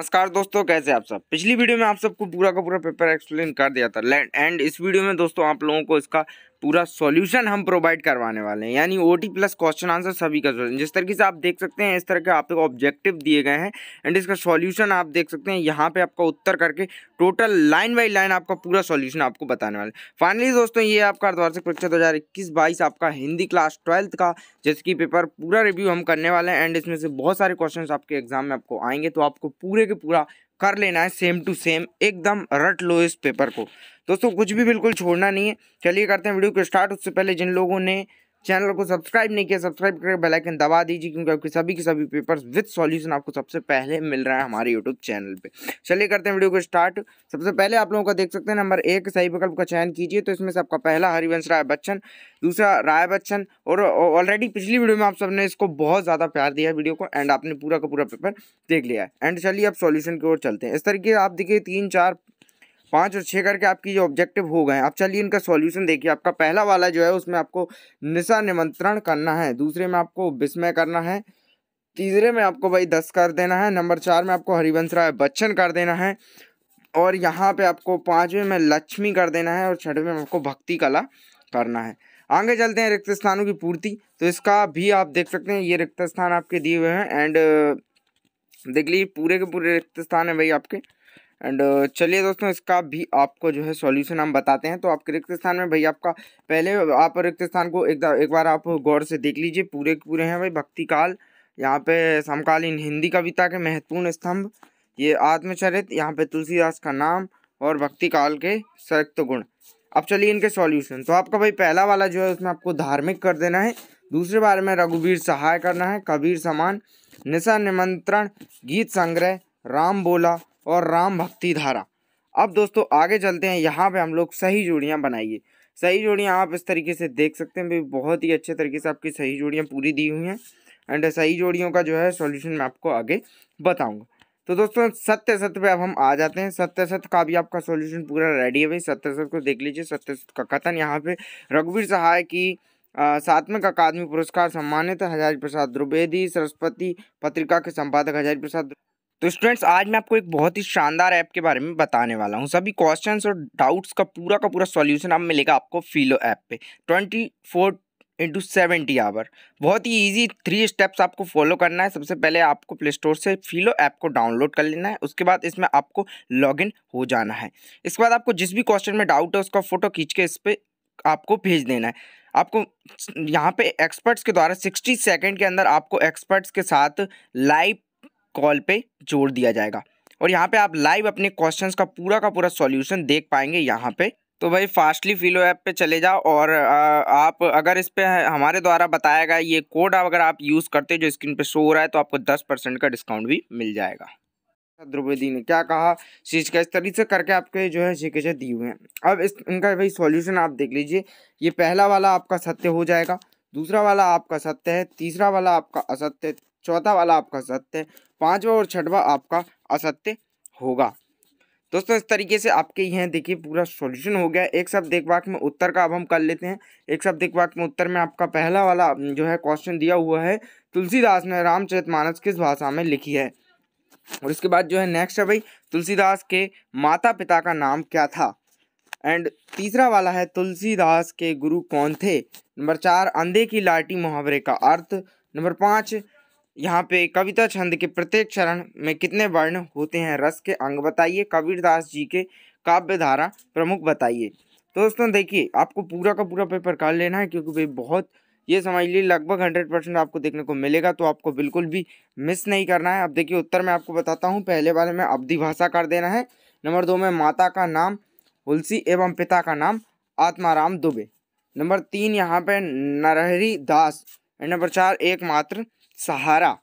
नमस्कार दोस्तों कैसे आप सब पिछली वीडियो में आप सबको पूरा का पूरा पेपर एक्सप्लेन कर दिया था एंड इस वीडियो में दोस्तों आप लोगों को इसका पूरा सॉल्यूशन हम प्रोवाइड करवाने वाले हैं यानी ओ प्लस क्वेश्चन आंसर सभी का सोल्यूशन जिस तरीके से आप देख सकते हैं इस तरह के आपको ऑब्जेक्टिव दिए गए हैं एंड इसका सॉल्यूशन आप देख सकते हैं यहाँ पे आपका उत्तर करके टोटल लाइन बाई लाइन आपका पूरा सॉल्यूशन आपको बताने वाले फाइनली दोस्तों ये आपका अर्धवार्षिक परीक्षा दो हज़ार इक्कीस बाईस आपका हिंदी क्लास ट्वेल्थ का जिसकी पेपर पूरा रिव्यू हम करने वाले हैं एंड इसमें से बहुत सारे क्वेश्चन आपके एग्जाम में आपको आएंगे तो आपको पूरे के पूरा कर लेना है सेम टू सेम एकदम रट लो इस पेपर को दोस्तों कुछ भी बिल्कुल छोड़ना नहीं है चलिए करते हैं वीडियो को स्टार्ट उससे पहले जिन लोगों ने चैनल को सब्सक्राइब नहीं किया सब्सक्राइब करके बेल आइकन दबा दीजिए क्योंकि आपके सभी के सभी पेपर्स विद सॉल्यूशन आपको सबसे पहले मिल रहा है हमारे यूट्यूब चैनल पे चलिए करते हैं वीडियो को स्टार्ट सबसे पहले आप लोगों का देख सकते हैं नंबर एक सही विकल्प का चयन कीजिए तो इसमें से आपका पहला हरिवंश राय बच्चन दूसरा राय बच्चन और ऑलरेडी पिछली वीडियो में आप सबने इसको बहुत ज़्यादा प्यार दिया वीडियो को एंड आपने पूरा का पूरा पेपर देख लिया है एंड चलिए आप सॉल्यूशन की ओर चलते हैं इस तरीके आप देखिए तीन चार पाँच और छः करके आपकी ये ऑब्जेक्टिव हो गए अब चलिए इनका सॉल्यूशन देखिए आपका पहला वाला जो है उसमें आपको निशा निमंत्रण करना है दूसरे में आपको विस्मय करना है तीसरे में आपको भाई दस कर देना है नंबर चार में आपको हरिवंश राय बच्चन कर देना है और यहाँ पे आपको पाँचवें में लक्ष्मी कर देना है और छठवें में आपको भक्ति कला करना है आगे चलते हैं रिक्त स्थानों की पूर्ति तो इसका भी आप देख सकते हैं ये रिक्त स्थान आपके दिए हुए हैं एंड देख लीजिए पूरे के पूरे रिक्त स्थान है भाई आपके एंड चलिए दोस्तों इसका भी आपको जो है सॉल्यूशन हम बताते हैं तो आपके रिक्त स्थान में भाई आपका पहले आप रिक्त स्थान को एक एक बार आप गौर से देख लीजिए पूरे के पूरे हैं भाई भक्ति काल यहाँ पे समकालीन हिंदी कविता के महत्वपूर्ण स्तंभ ये आत्मचरित यहाँ पे तुलसीदास का नाम और भक्ति काल के सक्त गुण अब चलिए इनके सॉल्यूशन तो आपका भाई पहला वाला जो है उसमें आपको धार्मिक कर देना है दूसरे बारे में रघुवीर सहाय करना है कबीर समान निशा निमंत्रण गीत संग्रह राम बोला और राम भक्ति धारा अब दोस्तों आगे चलते हैं यहाँ पे हम लोग सही जोड़ियाँ बनाइए सही जोड़ियाँ आप इस तरीके से देख सकते हैं भाई बहुत ही अच्छे तरीके से आपकी सही जोड़ियाँ पूरी दी हुई हैं एंड सही जोड़ियों का जो है सॉल्यूशन मैं आपको आगे बताऊंगा तो दोस्तों सत्य सत्य पे अब हम आ जाते हैं सत्य सत्य का भी आपका सॉल्यूशन पूरा रेडी है भाई सत्य सत्य को देख लीजिए सत्य सत्य का कथन यहाँ पे रघुवीर सहाय की सातवें अकादमी पुरस्कार सम्मानित हजारी प्रसाद द्रुवेदी सरस्वती पत्रिका के संपादक हजारी प्रसाद तो स्टूडेंट्स आज मैं आपको एक बहुत ही शानदार ऐप के बारे में बताने वाला हूँ सभी क्वेश्चंस और डाउट्स का पूरा का पूरा सॉल्यूशन अब मिलेगा आपको फीलो ऐप पे twenty four into seventy hour बहुत ही इजी थ्री स्टेप्स आपको फॉलो करना है सबसे पहले आपको प्ले स्टोर से फीलो ऐप को डाउनलोड कर लेना है उसके बाद इसमें आपको लॉगिन हो जाना है इसके बाद आपको जिस भी क्वेश्चन में डाउट है उसका फ़ोटो खींच के इस पर आपको भेज देना है आपको यहाँ पे एक्सपर्ट्स के द्वारा सिक्सटी सेकेंड के अंदर आपको एक्सपर्ट्स के साथ लाइव कॉल पे जोड़ दिया जाएगा और यहाँ पे आप लाइव अपने क्वेश्चंस का पूरा का पूरा सॉल्यूशन देख पाएंगे यहाँ पे तो भाई फास्टली फीलो ऐप पे चले जाओ और आप अगर इस पर हमारे द्वारा बताया गया ये कोड अगर आप यूज़ करते हो जो स्क्रीन पर शो हो रहा है तो आपको दस परसेंट का डिस्काउंट भी मिल जाएगा द्रौपदी ने क्या कहा चीज़ का इस तरीके से करके आपके जो है जी शिकेचर दिए हुए हैं अब इस इनका भाई सॉल्यूशन आप देख लीजिए ये पहला वाला आपका सत्य हो जाएगा दूसरा वाला आपका सत्य है तीसरा वाला आपका असत्य चौथा वाला आपका सत्य पांचवा और छठवा आपका असत्य होगा दोस्तों इस तरीके से आपके यहाँ देखिए पूरा सॉल्यूशन हो गया एक शब्द एक वाक्य में उत्तर का अब हम कर लेते हैं एक शब्द एक वाक्य में उत्तर में आपका पहला वाला जो है क्वेश्चन दिया हुआ है तुलसीदास ने रामचरितमानस किस भाषा में लिखी है और इसके बाद जो है नेक्स्ट है भाई तुलसीदास के माता पिता का नाम क्या था एंड तीसरा वाला है तुलसीदास के गुरु कौन थे नंबर चार अंधे की लाठी मुहावरे का अर्थ नंबर पाँच यहाँ पे कविता छंद के प्रत्येक चरण में कितने वर्ण होते हैं रस के अंग बताइए कबीरदास जी के काव्य धारा प्रमुख बताइए दोस्तों देखिए आपको पूरा का पूरा पेपर कर लेना है क्योंकि भाई बहुत ये समझ लीजिए लगभग हंड्रेड परसेंट आपको देखने को मिलेगा तो आपको बिल्कुल भी मिस नहीं करना है अब देखिए उत्तर में आपको बताता हूँ पहले वाले में अवधि भाषा कर देना है नंबर दो में माता का नाम तुलसी एवं पिता का नाम आत्माराम दुबे नंबर तीन यहाँ पे नरहरी दास नंबर चार एकमात्र सहारा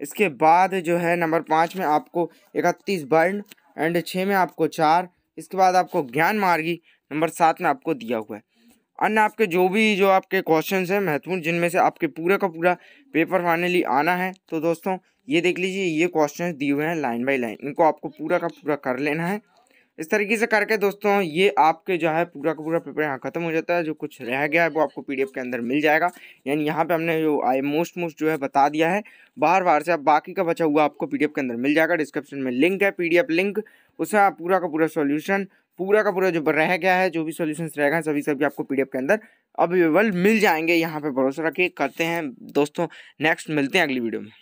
इसके बाद जो है नंबर पाँच में आपको इकतीस वर्ण एंड छः में आपको चार इसके बाद आपको ज्ञान मार्गी नंबर सात में आपको दिया हुआ है अन्य आपके जो भी जो आपके क्वेश्चन हैं महत्वपूर्ण जिनमें से आपके पूरे का पूरा पेपर फाइनली आना है तो दोस्तों ये देख लीजिए ये क्वेश्चन दिए हुए हैं लाइन बाई लाइन इनको आपको पूरा का पूरा कर लेना है इस तरीके से करके दोस्तों ये आपके जो है पूरा का पूरा पेपर यहाँ ख़त्म हो जाता है जो कुछ रह गया है वो आपको पीडीएफ के अंदर मिल जाएगा यानी यहाँ पे हमने जो आई मोस्ट मोस्ट जो है बता दिया है बार बार से आप बाकी का बचा हुआ आपको पीडीएफ के अंदर मिल जाएगा डिस्क्रिप्शन में लिंक है पी लिंक उसमें आप पूरा का पूरा सोल्यूशन पूरा का पूरा जो रह गया है जो भी सोल्यूशन रह गए सभी सभी आपको पी के अंदर अवेलेबल मिल जाएंगे यहाँ पर भरोसा रखिए करते हैं दोस्तों नेक्स्ट मिलते हैं अगली वीडियो में